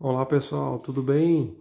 Olá pessoal, tudo bem?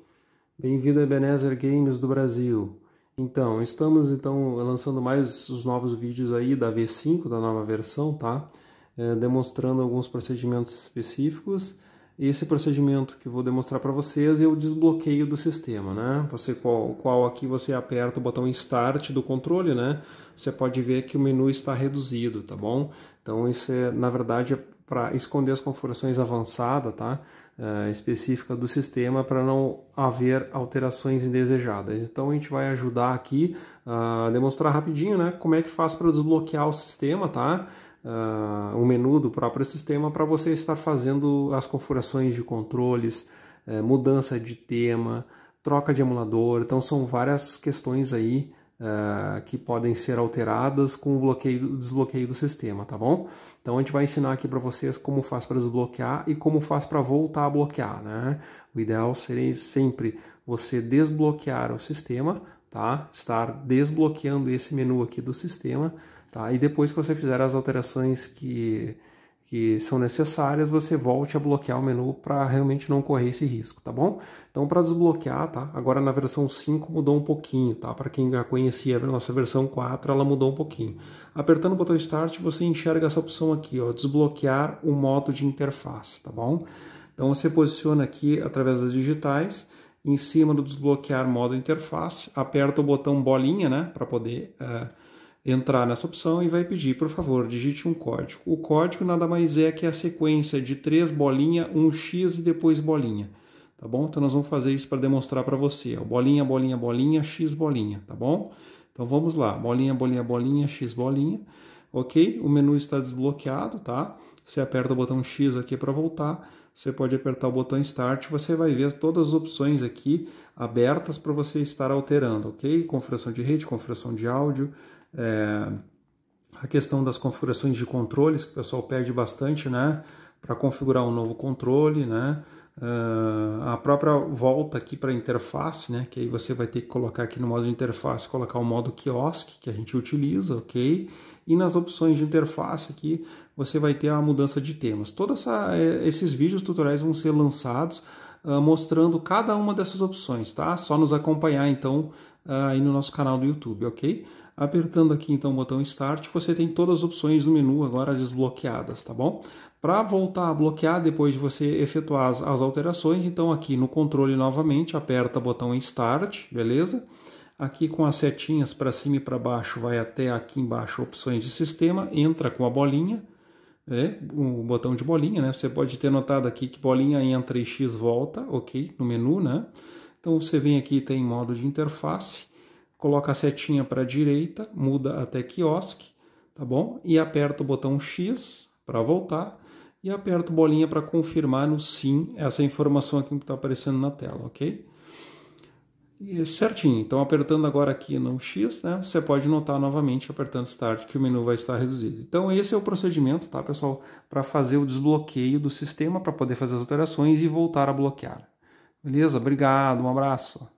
Bem-vindo a Ebenezer Games do Brasil. Então, estamos então lançando mais os novos vídeos aí da V5, da nova versão, tá? É, demonstrando alguns procedimentos específicos. Esse procedimento que vou demonstrar para vocês é o desbloqueio do sistema, né? Você qual, qual aqui você aperta o botão Start do controle, né? Você pode ver que o menu está reduzido, tá bom? Então isso é, na verdade, é para esconder as configurações avançadas, tá? Uh, específica do sistema para não haver alterações indesejadas. Então a gente vai ajudar aqui a ah, demonstrar rapidinho, né, como é que faz para desbloquear o sistema, tá? Uh, o menu do próprio sistema para você estar fazendo as configurações de controles, eh, mudança de tema, troca de emulador. Então são várias questões aí uh, que podem ser alteradas com o bloqueio, o desbloqueio do sistema, tá bom? Então a gente vai ensinar aqui para vocês como faz para desbloquear e como faz para voltar a bloquear, né? O ideal seria sempre você desbloquear o sistema, tá? Estar desbloqueando esse menu aqui do sistema, tá? E depois que você fizer as alterações que que são necessárias, você volte a bloquear o menu para realmente não correr esse risco, tá bom? Então para desbloquear, tá? Agora na versão 5 mudou um pouquinho, tá? Para quem já conhecia a nossa versão 4, ela mudou um pouquinho. Apertando o botão Start, você enxerga essa opção aqui, ó, desbloquear o modo de interface, tá bom? Então você posiciona aqui através das digitais, em cima do desbloquear modo interface, aperta o botão bolinha, né, para poder uh, entrar nessa opção e vai pedir, por favor, digite um código. O código nada mais é que a sequência de três bolinha, um x e depois bolinha, tá bom? Então nós vamos fazer isso para demonstrar para você. bolinha, bolinha, bolinha, x bolinha, tá bom? Então vamos lá, bolinha, bolinha, bolinha, x bolinha, ok? O menu está desbloqueado, tá? Você aperta o botão X aqui para voltar, você pode apertar o botão Start, você vai ver todas as opções aqui abertas para você estar alterando, ok? Configuração de rede, configuração de áudio, é, a questão das configurações de controles, que o pessoal pede bastante, né? Para configurar um novo controle, né? Uh, a própria volta aqui para a interface, né? Que aí você vai ter que colocar aqui no modo de interface, colocar o modo quiosque que a gente utiliza, ok? E nas opções de interface aqui você vai ter a mudança de temas. Todos é, esses vídeos tutoriais vão ser lançados uh, mostrando cada uma dessas opções, tá? Só nos acompanhar então uh, aí no nosso canal do YouTube, ok? Apertando aqui então o botão Start, você tem todas as opções do menu agora desbloqueadas, tá bom? Para voltar a bloquear depois de você efetuar as, as alterações, então aqui no controle novamente, aperta o botão Start, beleza? Aqui com as setinhas para cima e para baixo, vai até aqui embaixo opções de sistema, entra com a bolinha, é, o botão de bolinha, né? Você pode ter notado aqui que bolinha entra e X volta, ok, no menu, né? Então você vem aqui tem modo de interface, coloca a setinha para a direita, muda até quiosque, tá bom? E aperta o botão X para voltar e aperto bolinha para confirmar no sim essa informação aqui que está aparecendo na tela, ok? E certinho, então apertando agora aqui no X, né, você pode notar novamente apertando Start que o menu vai estar reduzido. Então esse é o procedimento, tá pessoal, para fazer o desbloqueio do sistema, para poder fazer as alterações e voltar a bloquear. Beleza? Obrigado, um abraço.